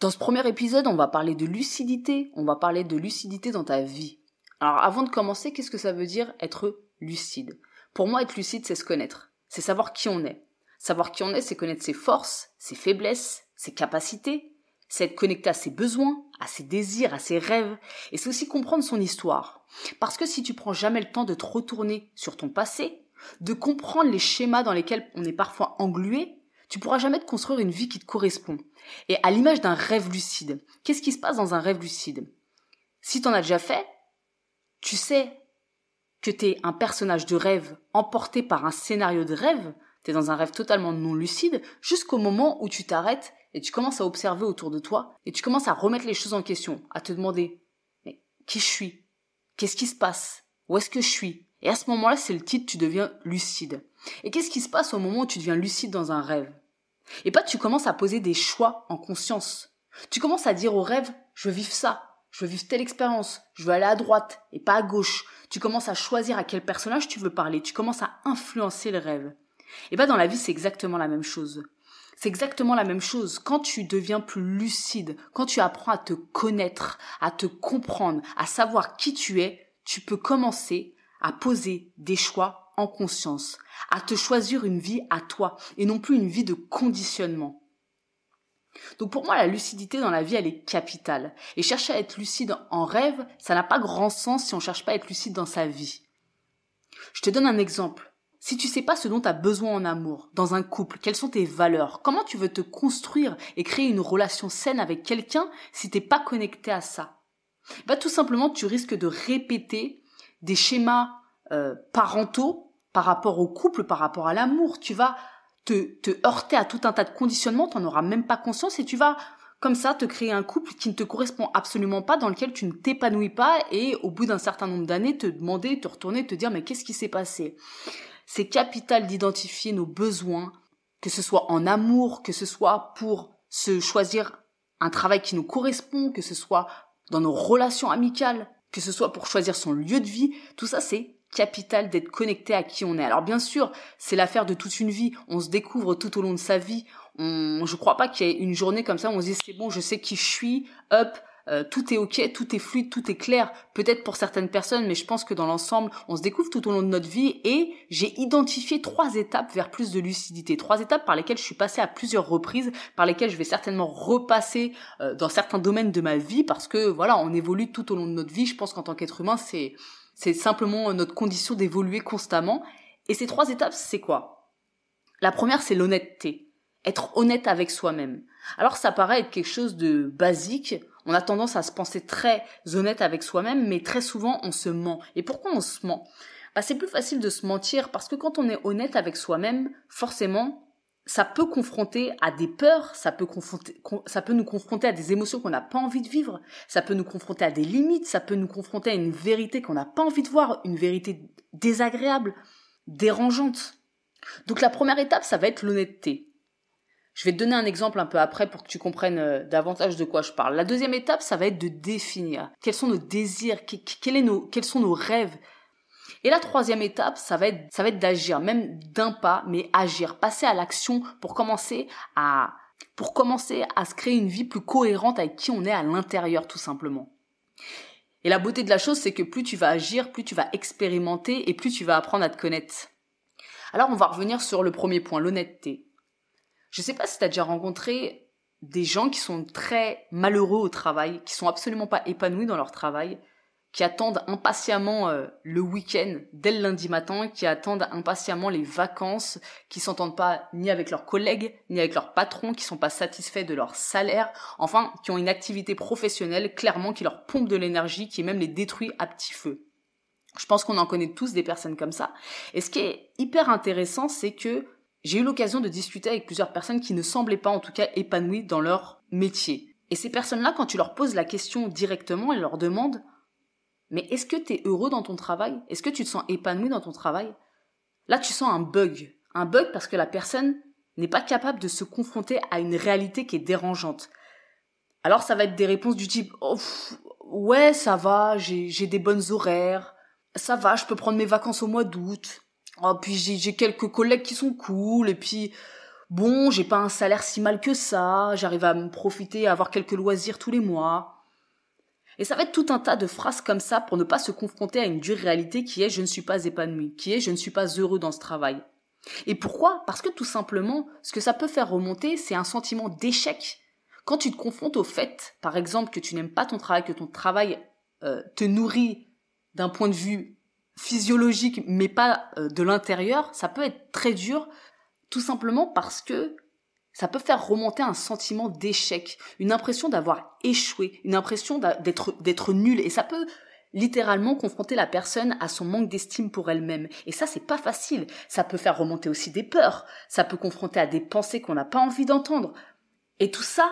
Dans ce premier épisode, on va parler de lucidité, on va parler de lucidité dans ta vie. Alors avant de commencer, qu'est-ce que ça veut dire être lucide Pour moi, être lucide, c'est se connaître, c'est savoir qui on est. Savoir qui on est, c'est connaître ses forces, ses faiblesses, ses capacités, c'est être connecté à ses besoins, à ses désirs, à ses rêves, et c'est aussi comprendre son histoire. Parce que si tu prends jamais le temps de te retourner sur ton passé, de comprendre les schémas dans lesquels on est parfois englué, tu pourras jamais te construire une vie qui te correspond. Et à l'image d'un rêve lucide, qu'est-ce qui se passe dans un rêve lucide Si t'en as déjà fait, tu sais que tu es un personnage de rêve emporté par un scénario de rêve, tu es dans un rêve totalement non lucide, jusqu'au moment où tu t'arrêtes et tu commences à observer autour de toi et tu commences à remettre les choses en question, à te demander mais qui je suis Qu'est-ce qui se passe Où est-ce que je suis Et à ce moment-là, c'est le titre, tu deviens lucide. Et qu'est-ce qui se passe au moment où tu deviens lucide dans un rêve et pas tu commences à poser des choix en conscience. Tu commences à dire au rêve, je veux vivre ça, je veux vivre telle expérience, je veux aller à droite et pas à gauche. Tu commences à choisir à quel personnage tu veux parler, tu commences à influencer le rêve. Et bah dans la vie, c'est exactement la même chose. C'est exactement la même chose. Quand tu deviens plus lucide, quand tu apprends à te connaître, à te comprendre, à savoir qui tu es, tu peux commencer à poser des choix en conscience, à te choisir une vie à toi et non plus une vie de conditionnement. Donc pour moi, la lucidité dans la vie, elle est capitale. Et chercher à être lucide en rêve, ça n'a pas grand sens si on ne cherche pas à être lucide dans sa vie. Je te donne un exemple. Si tu sais pas ce dont tu as besoin en amour, dans un couple, quelles sont tes valeurs, comment tu veux te construire et créer une relation saine avec quelqu'un si tu n'es pas connecté à ça, bah tout simplement tu risques de répéter des schémas euh, parentaux par rapport au couple, par rapport à l'amour. Tu vas te, te heurter à tout un tas de conditionnements, t'en auras même pas conscience et tu vas comme ça te créer un couple qui ne te correspond absolument pas, dans lequel tu ne t'épanouis pas et au bout d'un certain nombre d'années te demander, te retourner, te dire mais qu'est-ce qui s'est passé C'est capital d'identifier nos besoins, que ce soit en amour, que ce soit pour se choisir un travail qui nous correspond, que ce soit dans nos relations amicales, que ce soit pour choisir son lieu de vie, tout ça c'est capital d'être connecté à qui on est. Alors bien sûr, c'est l'affaire de toute une vie. On se découvre tout au long de sa vie. On, je crois pas qu'il y ait une journée comme ça où on se dit c'est bon, je sais qui je suis, hop, euh, tout est ok, tout est fluide, tout est clair. Peut-être pour certaines personnes, mais je pense que dans l'ensemble, on se découvre tout au long de notre vie et j'ai identifié trois étapes vers plus de lucidité, trois étapes par lesquelles je suis passée à plusieurs reprises, par lesquelles je vais certainement repasser euh, dans certains domaines de ma vie parce que voilà, on évolue tout au long de notre vie. Je pense qu'en tant qu'être humain, c'est c'est simplement notre condition d'évoluer constamment. Et ces trois étapes, c'est quoi La première, c'est l'honnêteté. Être honnête avec soi-même. Alors ça paraît être quelque chose de basique. On a tendance à se penser très honnête avec soi-même, mais très souvent on se ment. Et pourquoi on se ment bah, C'est plus facile de se mentir parce que quand on est honnête avec soi-même, forcément, ça peut confronter à des peurs, ça peut, ça peut nous confronter à des émotions qu'on n'a pas envie de vivre, ça peut nous confronter à des limites, ça peut nous confronter à une vérité qu'on n'a pas envie de voir, une vérité désagréable, dérangeante. Donc la première étape, ça va être l'honnêteté. Je vais te donner un exemple un peu après pour que tu comprennes euh, davantage de quoi je parle. La deuxième étape, ça va être de définir quels sont nos désirs, quels, sont nos rêves, et la troisième étape, ça va être, d'agir, même d'un pas, mais agir, passer à l'action pour commencer à, pour commencer à se créer une vie plus cohérente avec qui on est à l'intérieur, tout simplement. Et la beauté de la chose, c'est que plus tu vas agir, plus tu vas expérimenter et plus tu vas apprendre à te connaître. Alors on va revenir sur le premier point, l'honnêteté. Je sais pas si tu as déjà rencontré des gens qui sont très malheureux au travail, qui sont absolument pas épanouis dans leur travail, qui attendent impatiemment euh, le week-end dès le lundi matin, qui attendent impatiemment les vacances, qui s'entendent pas ni avec leurs collègues, ni avec leurs patrons, qui sont pas satisfaits de leur salaire, enfin, qui ont une activité professionnelle clairement qui leur pompe de l'énergie, qui même les détruit à petit feu. Je pense qu'on en connaît tous des personnes comme ça. Et ce qui est hyper intéressant, c'est que j'ai eu l'occasion de discuter avec plusieurs personnes qui ne semblaient pas en tout cas épanouies dans leur métier. Et ces personnes-là, quand tu leur poses la question directement, elles leur demandent mais est-ce que tu es heureux dans ton travail Est-ce que tu te sens épanoui dans ton travail Là, tu sens un bug. Un bug parce que la personne n'est pas capable de se confronter à une réalité qui est dérangeante. Alors, ça va être des réponses du type Ouais, ça va, j'ai des bonnes horaires. Ça va, je peux prendre mes vacances au mois d'août. Oh, puis j'ai quelques collègues qui sont cool. Et puis, bon, j'ai pas un salaire si mal que ça. J'arrive à me profiter, à avoir quelques loisirs tous les mois. Et ça va être tout un tas de phrases comme ça pour ne pas se confronter à une dure réalité qui est je ne suis pas épanoui, qui est je ne suis pas heureux dans ce travail. Et pourquoi Parce que tout simplement, ce que ça peut faire remonter, c'est un sentiment d'échec. Quand tu te confrontes au fait, par exemple, que tu n'aimes pas ton travail, que ton travail euh, te nourrit d'un point de vue physiologique, mais pas euh, de l'intérieur, ça peut être très dur, tout simplement parce que ça peut faire remonter un sentiment d'échec, une impression d'avoir échoué, une impression d'être nul. Et ça peut littéralement confronter la personne à son manque d'estime pour elle-même. Et ça, c'est pas facile. Ça peut faire remonter aussi des peurs. Ça peut confronter à des pensées qu'on n'a pas envie d'entendre. Et tout ça,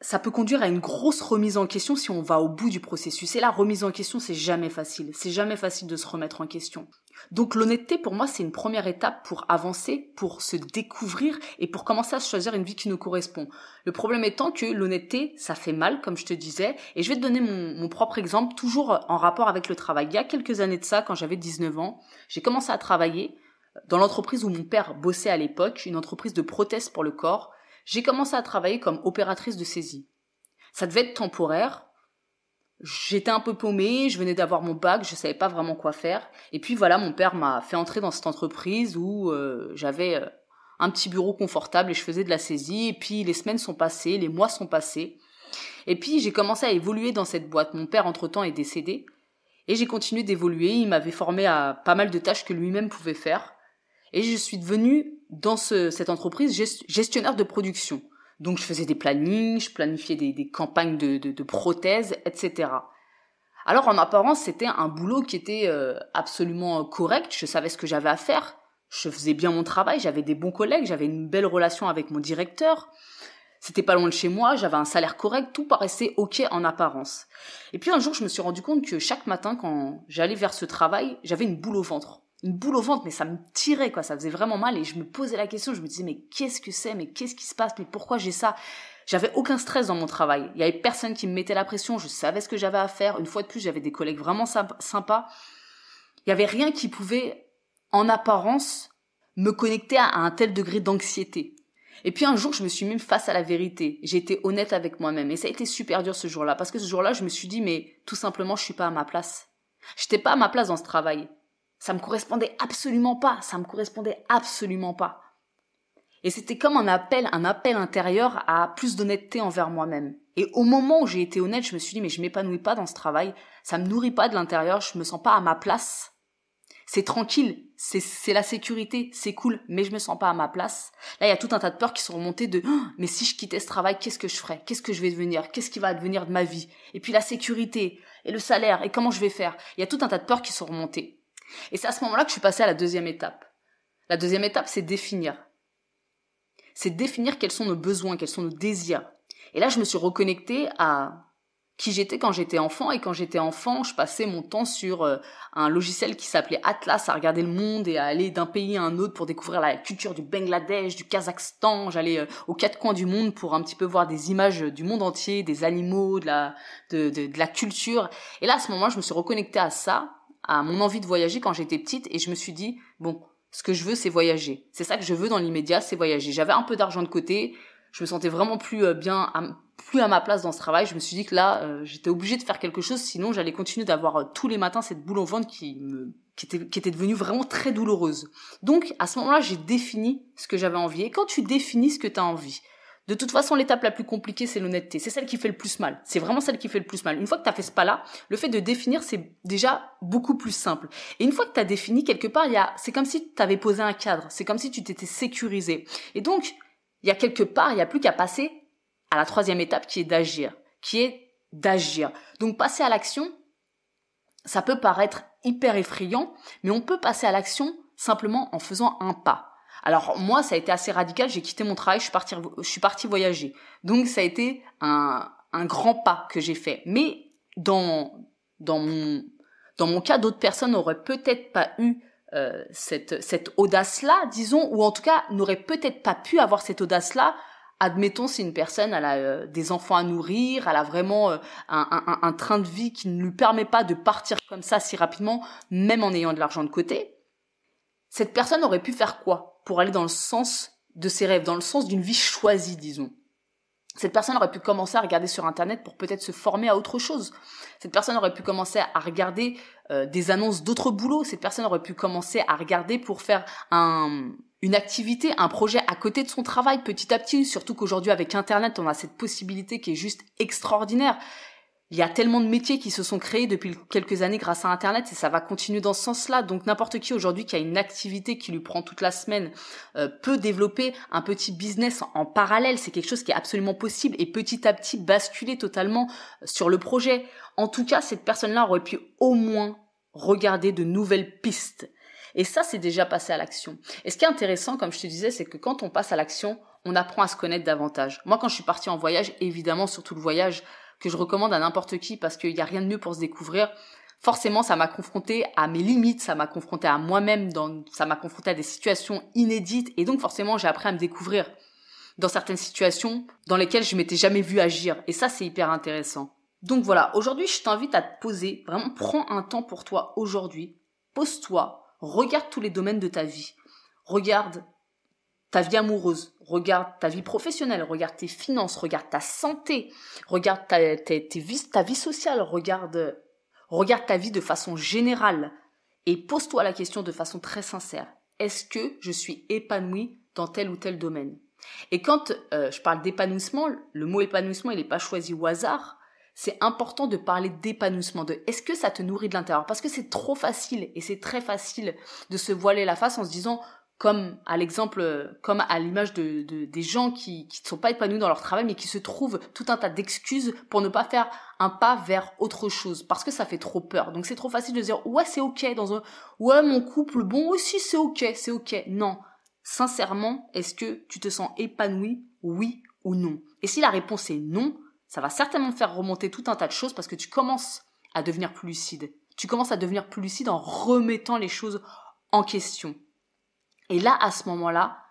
ça peut conduire à une grosse remise en question si on va au bout du processus. Et la remise en question, c'est jamais facile. C'est jamais facile de se remettre en question. Donc l'honnêteté, pour moi, c'est une première étape pour avancer, pour se découvrir et pour commencer à choisir une vie qui nous correspond. Le problème étant que l'honnêteté, ça fait mal, comme je te disais. Et je vais te donner mon, mon propre exemple, toujours en rapport avec le travail. Il y a quelques années de ça, quand j'avais 19 ans, j'ai commencé à travailler dans l'entreprise où mon père bossait à l'époque, une entreprise de prothèses pour le corps j'ai commencé à travailler comme opératrice de saisie. Ça devait être temporaire. J'étais un peu paumée, je venais d'avoir mon bac, je savais pas vraiment quoi faire. Et puis voilà, mon père m'a fait entrer dans cette entreprise où euh, j'avais euh, un petit bureau confortable et je faisais de la saisie. Et puis les semaines sont passées, les mois sont passés. Et puis j'ai commencé à évoluer dans cette boîte. Mon père entre-temps est décédé. Et j'ai continué d'évoluer. Il m'avait formé à pas mal de tâches que lui-même pouvait faire. Et je suis devenue dans ce, cette entreprise gestionnaire de production. Donc je faisais des plannings, je planifiais des, des campagnes de, de, de, prothèses, etc. Alors en apparence c'était un boulot qui était euh, absolument correct, je savais ce que j'avais à faire, je faisais bien mon travail, j'avais des bons collègues, j'avais une belle relation avec mon directeur, c'était pas loin de chez moi, j'avais un salaire correct, tout paraissait ok en apparence. Et puis un jour je me suis rendu compte que chaque matin quand j'allais vers ce travail, j'avais une boule au ventre une boule au ventre, mais ça me tirait, quoi. Ça faisait vraiment mal et je me posais la question. Je me disais, mais qu'est-ce que c'est? Mais qu'est-ce qui se passe? Mais pourquoi j'ai ça? J'avais aucun stress dans mon travail. Il y avait personne qui me mettait la pression. Je savais ce que j'avais à faire. Une fois de plus, j'avais des collègues vraiment sympas. Il y avait rien qui pouvait, en apparence, me connecter à un tel degré d'anxiété. Et puis un jour, je me suis mise face à la vérité. J'ai été honnête avec moi-même. Et ça a été super dur ce jour-là. Parce que ce jour-là, je me suis dit, mais tout simplement, je suis pas à ma place. J'étais pas à ma place dans ce travail. Ça me correspondait absolument pas, ça me correspondait absolument pas. Et c'était comme un appel, un appel intérieur à plus d'honnêteté envers moi-même. Et au moment où j'ai été honnête, je me suis dit mais je m'épanouis pas dans ce travail, ça me nourrit pas de l'intérieur, je me sens pas à ma place. C'est tranquille, c'est la sécurité, c'est cool, mais je me sens pas à ma place. Là, il y a tout un tas de peurs qui sont remontées de oh, mais si je quittais ce travail, qu'est-ce que je ferais Qu'est-ce que je vais devenir Qu'est-ce qui va devenir de ma vie Et puis la sécurité et le salaire et comment je vais faire Il y a tout un tas de peurs qui sont remontées. Et c'est à ce moment-là que je suis passée à la deuxième étape. La deuxième étape, c'est définir. C'est définir quels sont nos besoins, quels sont nos désirs. Et là, je me suis reconnectée à qui j'étais quand j'étais enfant. Et quand j'étais enfant, je passais mon temps sur euh, un logiciel qui s'appelait Atlas à regarder le monde et à aller d'un pays à un autre pour découvrir la culture du Bangladesh, du Kazakhstan. J'allais euh, aux quatre coins du monde pour un petit peu voir des images du monde entier, des animaux, de la, culture. Et là, à ce moment, là je me suis reconnectée à ça à mon envie de voyager quand j'étais petite et je me suis dit, bon, ce que je veux, c'est voyager. C'est ça que je veux dans l'immédiat, c'est voyager. J'avais un peu d'argent de côté, je me sentais vraiment plus euh, bien, plus à ma place dans ce travail. Je me suis dit que là, euh, j'étais obligée de faire quelque chose, sinon j'allais continuer d'avoir euh, tous les matins cette boule au ventre qui me qui était, qui était devenue vraiment très douloureuse. Donc, à ce moment-là, j'ai défini ce que j'avais envie. Et quand tu définis ce que tu as envie, de toute façon, l'étape la plus compliquée, c'est l'honnêteté. C'est celle qui fait le plus mal. C'est vraiment celle qui fait le plus mal. Une fois que tu as fait ce pas-là, le fait de définir, c'est déjà beaucoup plus simple. Et une fois que tu as défini, quelque part, il y a, c'est comme si tu avais posé un cadre. C'est comme si tu t'étais sécurisé. Et donc, il y a quelque part, il y a plus qu'à passer à la troisième étape qui est d'agir. Qui est d'agir. Donc, passer à l'action, ça peut paraître hyper effrayant, mais on peut passer à l'action simplement en faisant un pas. Alors moi, ça a été assez radical. J'ai quitté mon travail, je suis partie, je suis partie voyager. Donc ça a été un, grand pas que j'ai fait. Mais dans dans mon dans mon cas, d'autres personnes n'auraient peut-être pas eu euh, cette cette audace-là, disons, ou en tout cas n'auraient peut-être pas pu avoir cette audace-là. Admettons, si une personne elle a euh, des enfants à nourrir, elle a vraiment euh, un train de vie qui ne lui permet pas de partir comme ça si rapidement, même en ayant de l'argent de côté cette personne aurait pu faire quoi pour aller dans le sens de ses rêves, dans le sens d'une vie choisie, disons cette personne aurait pu commencer à regarder sur Internet pour peut-être se former à autre chose. Cette personne aurait pu commencer à regarder euh, des annonces d'autres boulots. Cette personne aurait pu commencer à regarder pour faire un, une activité, un projet à côté de son travail petit à petit. Surtout qu'aujourd'hui avec Internet, on a cette possibilité qui est juste extraordinaire il y a tellement de métiers qui se sont créés depuis quelques années grâce à Internet et ça va continuer dans ce sens-là. Donc n'importe qui aujourd'hui qui a une activité qui lui prend toute la semaine euh, peut développer un petit business en parallèle. C'est quelque chose qui est absolument possible et petit à petit basculer totalement euh, sur le projet. En tout cas, cette personne-là aurait pu au moins regarder de nouvelles pistes. Et ça, c'est déjà passé à l'action. Et ce qui est intéressant, comme je te disais, c'est que quand on passe à l'action, on apprend à se connaître davantage. Moi, quand je suis partie en voyage, évidemment, surtout le voyage, que je recommande à n'importe qui parce qu'il n'y a rien de mieux pour se découvrir. Forcément, ça m'a confronté à mes limites, ça m'a confronté à moi-même, ça m'a confronté à des situations inédites et donc forcément, j'ai appris à me découvrir dans certaines situations dans lesquelles je m'étais jamais vu agir et ça c'est hyper intéressant. Donc voilà, aujourd'hui, je t'invite à te poser, vraiment prends un temps pour toi aujourd'hui. Pose-toi, regarde tous les domaines de ta vie. Regarde ta vie amoureuse, regarde ta vie professionnelle, regarde tes finances, regarde ta santé, regarde ta, ta, vie, sociale, regarde, regarde ta vie de façon générale et pose-toi la question de façon très sincère. Est-ce que je suis épanouie dans tel ou tel domaine Et quand euh, je parle d'épanouissement, le mot épanouissement, il n'est pas choisi au hasard c'est important de parler d'épanouissement, de est-ce que ça te nourrit de l'intérieur Parce que c'est trop facile et c'est très facile de se voiler la face en se disant comme à l'exemple, comme à l'image de, des gens qui, qui ne sont pas épanouis dans leur travail, mais qui se trouvent tout un tas d'excuses pour ne pas faire un pas vers autre chose, parce que ça fait trop peur. Donc c'est trop facile de dire, ouais, c'est ok, dans un, ouais, mon couple, bon aussi, c'est ok, c'est ok. Non. Sincèrement, est-ce que tu te sens épanoui, oui ou non? Et si la réponse est non, ça va certainement faire remonter tout un tas de choses parce que tu commences à devenir plus lucide. Tu commences à devenir plus lucide en remettant les choses en question. Et là, à ce moment-là,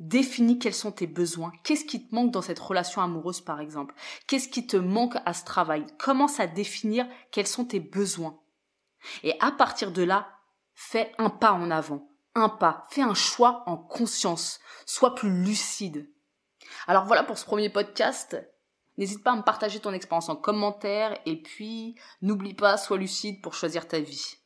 définis quels sont tes besoins. Qu'est-ce qui te manque dans cette relation amoureuse, par exemple Qu'est-ce qui te manque à ce travail Commence à définir quels sont tes besoins. Et à partir de là, fais un pas en avant, un pas, fais un choix en conscience, sois plus lucide. Alors voilà pour ce premier podcast. N'hésite pas à me partager ton expérience en commentaire et puis n'oublie pas, sois lucide pour choisir ta vie.